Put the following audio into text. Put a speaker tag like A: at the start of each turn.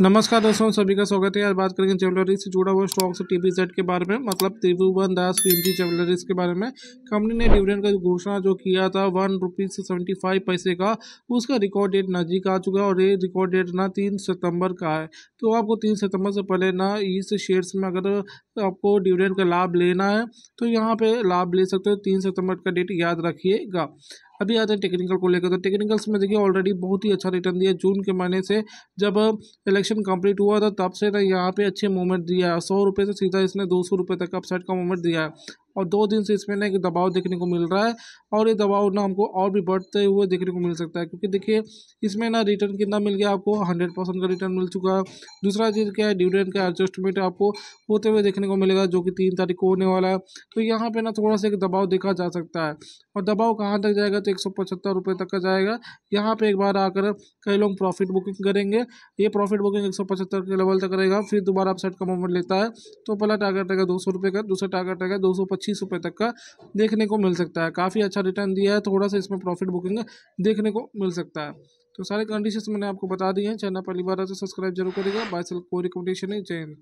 A: नमस्कार दोस्तों सभी का स्वागत है आज बात करेंगे ज्वेलरी से जुड़ा हुआ स्टॉक से टीवी सेट के बारे में मतलब त्रिभुवन दास जी ज्वेलरीज के बारे में कंपनी ने डिविडेंड का घोषणा जो किया था वन रुपीज सेवेंटी फाइव पैसे का उसका रिकॉर्ड डेट नज़दीक आ चुका है और ये रिकॉर्ड डेट ना तीन सितंबर का है तो आपको तीन सितंबर से पहले ना इस शेयर्स में अगर आपको डिविडेंड का लाभ लेना है तो यहाँ पर लाभ ले सकते हो तीन सितम्बर का डेट याद रखिएगा अभी आते हैं टेक्निकल को लेकर तो टेक्निकल्स में देखिए ऑलरेडी बहुत ही अच्छा रिटर्न दिया जून के महीने से जब इलेक्शन कंप्लीट हुआ था तब से ना यहाँ पे अच्छे मूवमेंट दिया है सौ रुपये से सीधा इसने दो सौ रुपये तक अपसाइड का मूवमेंट दिया है और दो दिन से इसमें ना एक दबाव देखने को मिल रहा है और ये दबाव ना हमको और भी बढ़ते हुए देखने को मिल सकता है क्योंकि देखिए इसमें ना रिटर्न कितना मिल गया आपको हंड्रेड परसेंट का रिटर्न मिल चुका है दूसरा चीज़ क्या है डिविडेंड का एडजस्टमेंट आपको होते हुए देखने को मिलेगा जो कि तीन तारीख को होने वाला है तो यहाँ पर ना थोड़ा सा एक दबाव देखा जा सकता है और दबाव कहाँ तक जाएगा तो एक सौ तक का जाएगा यहाँ पर एक बार आकर कई लोग प्रॉफिट बुकिंग करेंगे ये प्रॉफिट बुकिंग एक सौ पचहत्तर के लेवल तक रहेगा फिर दोबारा अपसाइड का मूवमेंट लेता है तो पहला टारगेट रहेगा दो सौ रुपये का दूसरा टारगेट रहेगा दो सौ पच्चीस पच्चीस रुपये तक का देखने को मिल सकता है काफ़ी अच्छा रिटर्न दिया है थोड़ा सा इसमें प्रॉफिट बुकिंग देखने को मिल सकता है तो सारे कंडीशंस मैंने आपको बता दिए हैं चैनल पहली बार है तो सब्सक्राइब जरूर करेगा बाय सेल कोई रिकमेंडेशन है चैन